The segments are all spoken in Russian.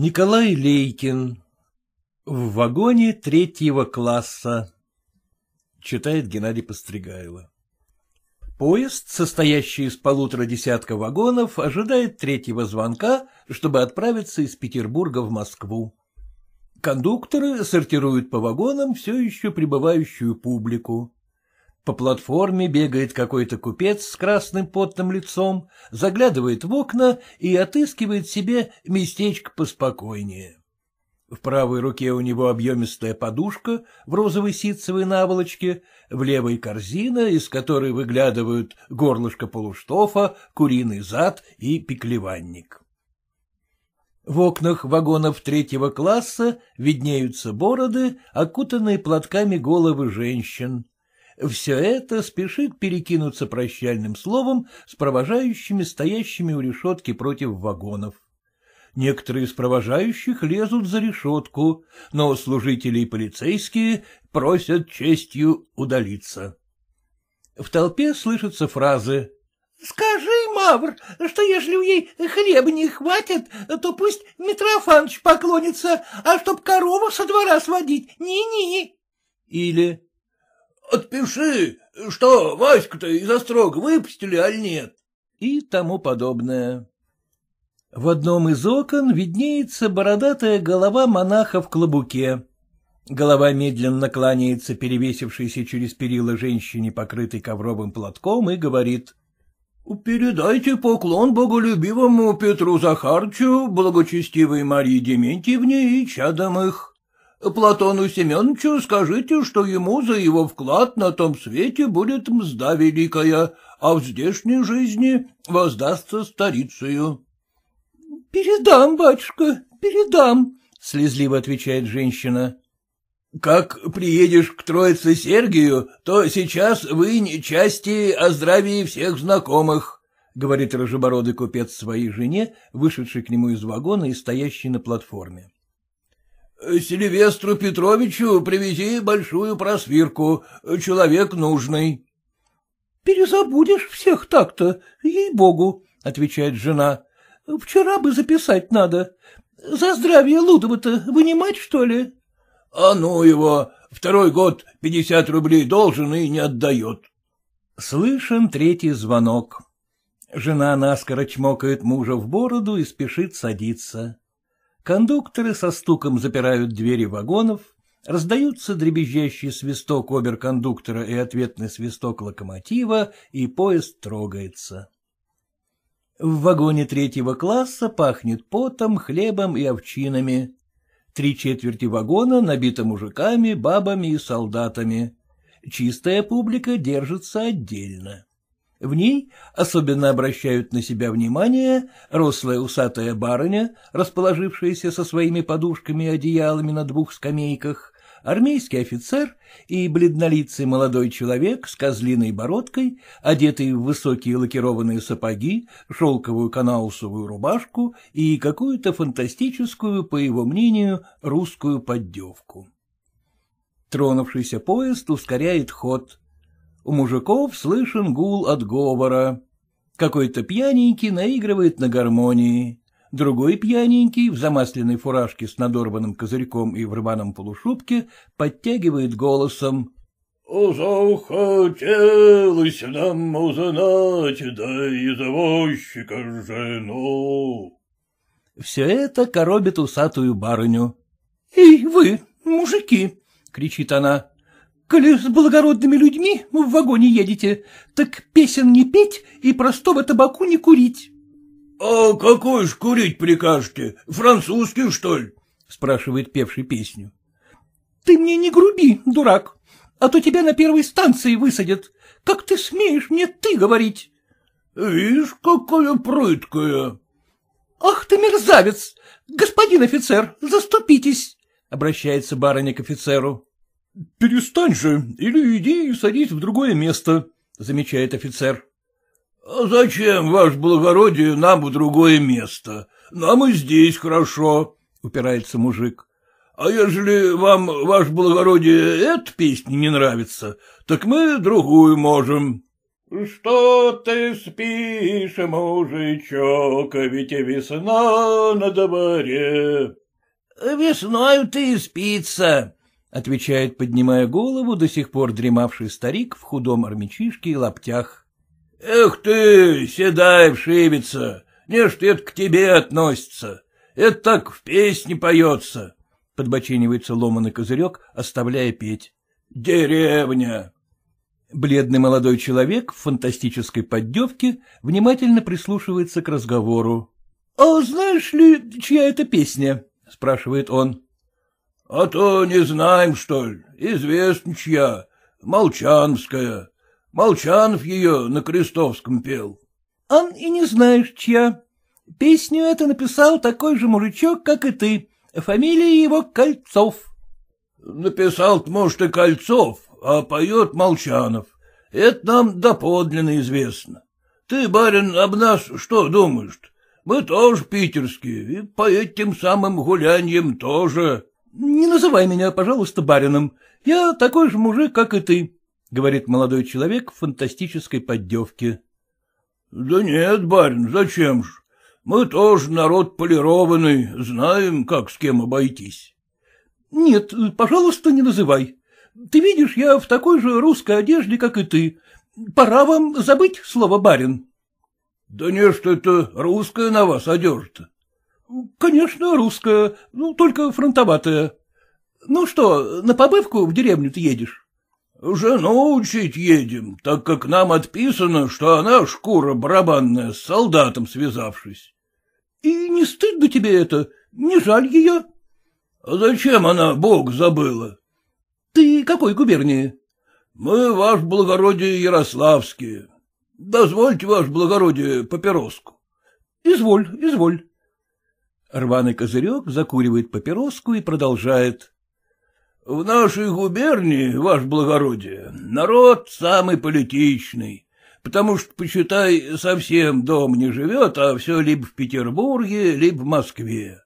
Николай Лейкин. В вагоне третьего класса. Читает Геннадий Постригайло. Поезд, состоящий из полутора десятка вагонов, ожидает третьего звонка, чтобы отправиться из Петербурга в Москву. Кондукторы сортируют по вагонам все еще прибывающую публику. По платформе бегает какой-то купец с красным потным лицом, заглядывает в окна и отыскивает себе местечко поспокойнее. В правой руке у него объемистая подушка в розовой ситцевой наволочке, в левой корзина, из которой выглядывают горлышко полуштофа, куриный зад и пеклеванник. В окнах вагонов третьего класса виднеются бороды, окутанные платками головы женщин — все это спешит перекинуться прощальным словом с провожающими, стоящими у решетки против вагонов. Некоторые из провожающих лезут за решетку, но служители и полицейские просят честью удалиться. В толпе слышатся фразы «Скажи, Мавр, что если у ей хлеба не хватит, то пусть Митрофаныч поклонится, а чтоб корову со двора сводить, ни-ни!» Или — Отпиши, что Ваську-то из острога выпустили, аль нет? И тому подобное. В одном из окон виднеется бородатая голова монаха в клобуке. Голова медленно кланяется перевесившейся через перила женщине, покрытой ковровым платком, и говорит. — Передайте поклон боголюбивому Петру Захарчу, благочестивой Марии Дементьевне и чадам их. Платону Семеновичу скажите, что ему за его вклад на том свете будет мзда великая, а в здешней жизни воздастся старицею. — Передам, батюшка, передам, — слезливо отвечает женщина. — Как приедешь к Троице Сергию, то сейчас вынь части о здравии всех знакомых, — говорит рыжебородый купец своей жене, вышедший к нему из вагона и стоящий на платформе. — Сильвестру Петровичу привези большую просвирку, человек нужный. — Перезабудешь всех так-то, ей-богу, — отвечает жена. — Вчера бы записать надо. За здравие Лудова-то вынимать, что ли? — А ну его, второй год пятьдесят рублей должен и не отдает. Слышен третий звонок. Жена наскоро чмокает мужа в бороду и спешит садиться. Кондукторы со стуком запирают двери вагонов, раздаются дребезжащий свисток оберкондуктора и ответный свисток локомотива, и поезд трогается. В вагоне третьего класса пахнет потом, хлебом и овчинами. Три четверти вагона набито мужиками, бабами и солдатами. Чистая публика держится отдельно. В ней особенно обращают на себя внимание рослая усатая барыня, расположившаяся со своими подушками и одеялами на двух скамейках, армейский офицер и бледнолицый молодой человек с козлиной бородкой, одетый в высокие лакированные сапоги, шелковую канаусовую рубашку и какую-то фантастическую, по его мнению, русскую поддевку. Тронувшийся поезд ускоряет ход — у мужиков слышен гул от говора. Какой-то пьяненький наигрывает на гармонии. Другой пьяненький в замасленной фуражке с надорванным козырьком и в рваном полушубке подтягивает голосом. «Захотелось нам узнать, да и извозчика жену». Все это коробит усатую барыню. И вы, мужики!» — кричит она. Коли с благородными людьми в вагоне едете, так песен не петь и простого табаку не курить. — А какой ж курить прикажете? Французский, что ли? — спрашивает певший песню. — Ты мне не груби, дурак, а то тебя на первой станции высадят. Как ты смеешь мне «ты» говорить? — Видишь, какая прыткая. — Ах ты мерзавец! Господин офицер, заступитесь! — обращается барыня к офицеру. — Перестань же, или иди и садись в другое место, — замечает офицер. «А зачем, ваше благородие, нам в другое место? Нам и здесь хорошо, — упирается мужик. — А ежели вам, ваше благородие, эта песня не нравится, так мы другую можем. Что ты спишь, мужичок, ведь весна на дворе. — Весною ты и спится, — отвечает, поднимая голову, до сих пор дремавший старик в худом армячишке и лаптях. — Эх ты, седая вшивица, не ж это к тебе относится, это так в песне поется, — подбочинивается ломаный козырек, оставляя петь. — Деревня! Бледный молодой человек в фантастической поддевке внимательно прислушивается к разговору. — А знаешь ли, чья это песня? — спрашивает он. — А то не знаем, что ли, известно чья, Молчановская. Молчанов ее на Крестовском пел. — Он и не знаешь, чья. Песню это написал такой же мужичок, как и ты. Фамилия его Кольцов. — Написал, может, и Кольцов, а поет Молчанов. Это нам доподлинно известно. Ты, барин, об нас что думаешь? -то? Мы тоже питерские, и по этим самым гуляньям тоже. Не называй меня, пожалуйста, барином. Я такой же мужик, как и ты, — говорит молодой человек в фантастической поддевке. — Да нет, барин, зачем ж? Мы тоже народ полированный, знаем, как с кем обойтись. — Нет, пожалуйста, не называй. Ты видишь, я в такой же русской одежде, как и ты. Пора вам забыть слово «барин». — Да не что это русская на вас одежда. — Конечно, русская, ну, только фронтоватая. Ну что, на побывку в деревню ты едешь? — Жену учить едем, так как нам отписано, что она шкура барабанная, с солдатом связавшись. — И не стыдно тебе это? Не жаль ее? — А зачем она Бог забыла? — Ты какой губернии? — Мы, ваш благородие, ярославские. Дозвольте, ваш благородие, папироску. — Изволь, изволь. Рваный козырек закуривает папироску и продолжает. — В нашей губернии, ваш благородие, народ самый политичный, потому что, почитай, совсем дом не живет, а все либо в Петербурге, либо в Москве.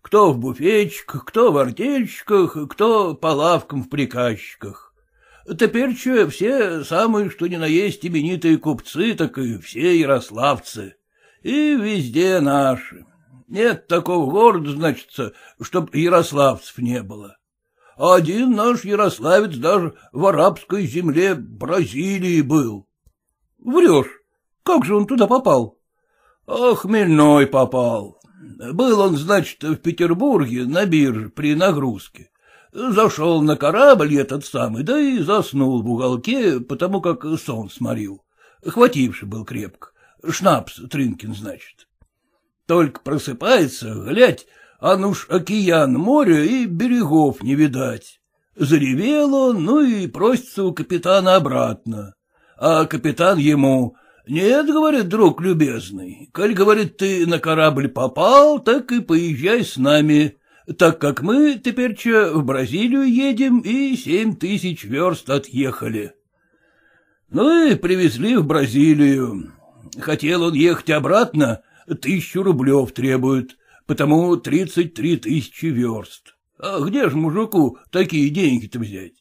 Кто в буфетчиках, кто в артельщиках, кто по лавкам в приказчиках. Теперь че все самые, что ни на есть именитые купцы, так и все ярославцы. И везде наши. Нет такого города, значит, чтоб ярославцев не было. А один наш ярославец даже в арабской земле Бразилии был. Врешь. Как же он туда попал? Ох, а хмельной попал. Был он, значит, в Петербурге на бирже при нагрузке. Зашел на корабль этот самый, да и заснул в уголке, потому как сон сморил. Хвативший был крепко. Шнапс Тринкин, значит. Только просыпается, глядь, а ну ж океан моря и берегов не видать. Заревел он, ну и просится у капитана обратно. А капитан ему... «Нет, — говорит друг любезный, — коль, — говорит, — ты на корабль попал, так и поезжай с нами, так как мы теперь в Бразилию едем и семь тысяч верст отъехали». Ну и привезли в Бразилию. Хотел он ехать обратно, тысячу рублев требует, потому тридцать три тысячи верст. А где же мужику такие деньги-то взять?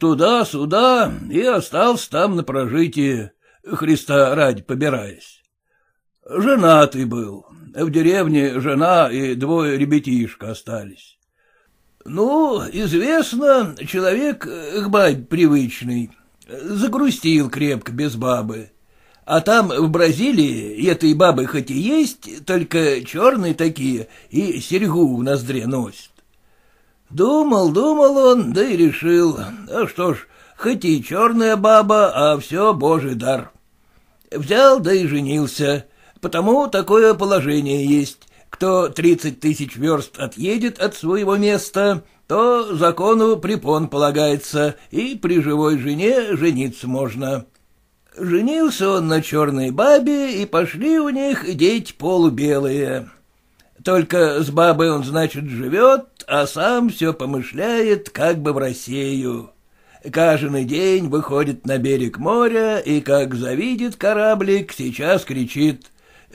Туда-сюда и остался там на прожитие Христа ради побираясь. Женатый был, в деревне жена и двое ребятишек остались. Ну, известно, человек к бабе привычный, загрустил крепко без бабы. А там в Бразилии этой бабы хоть и есть, только черные такие и серьгу в ноздре носят. Думал, думал он, да и решил. А что ж, хоть и черная баба, а все божий дар. Взял да и женился, потому такое положение есть. Кто тридцать тысяч верст отъедет от своего места, то закону препон полагается, и при живой жене жениться можно. Женился он на черной бабе, и пошли у них дети полубелые. Только с бабой он, значит, живет, а сам все помышляет, как бы в Россию. Каждый день выходит на берег моря, и как завидит кораблик, сейчас кричит.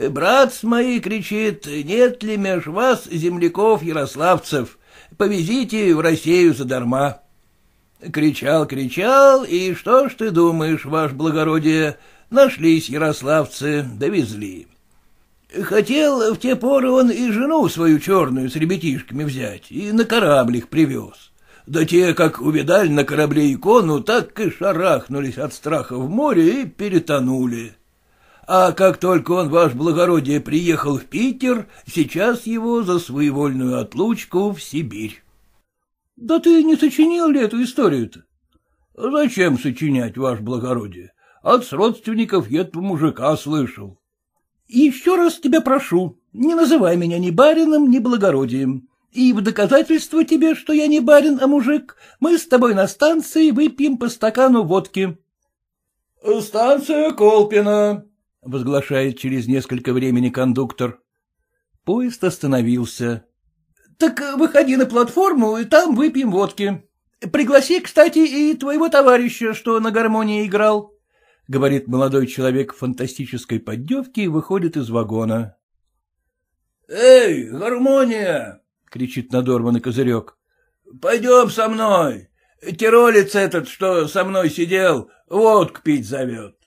«Брат мои!» — кричит. «Нет ли меж вас земляков-ярославцев? Повезите в Россию задарма!» Кричал, кричал, и что ж ты думаешь, ваше благородие, нашлись ярославцы, довезли. Хотел в те поры он и жену свою черную с ребятишками взять, и на корабль их привез. Да те, как увидали на корабле икону, так и шарахнулись от страха в море и перетонули. А как только он, ваше благородие, приехал в Питер, сейчас его за своевольную отлучку в Сибирь. — Да ты не сочинил ли эту историю-то? — Зачем сочинять, ваше благородие? От родственников я этого мужика слышал. — Еще раз тебя прошу, не называй меня ни барином, ни благородием. И в доказательство тебе, что я не барин, а мужик, мы с тобой на станции выпьем по стакану водки. — Станция Колпина, — возглашает через несколько времени кондуктор. Поезд остановился. Так э, выходи на платформу, и там выпьем водки. Пригласи, кстати, и твоего товарища, что на гармонии играл. — говорит молодой человек в фантастической поддевке и выходит из вагона. — Эй, гармония! — кричит надорванный козырек. — Пойдем со мной. Тиролец этот, что со мной сидел, водку пить зовет.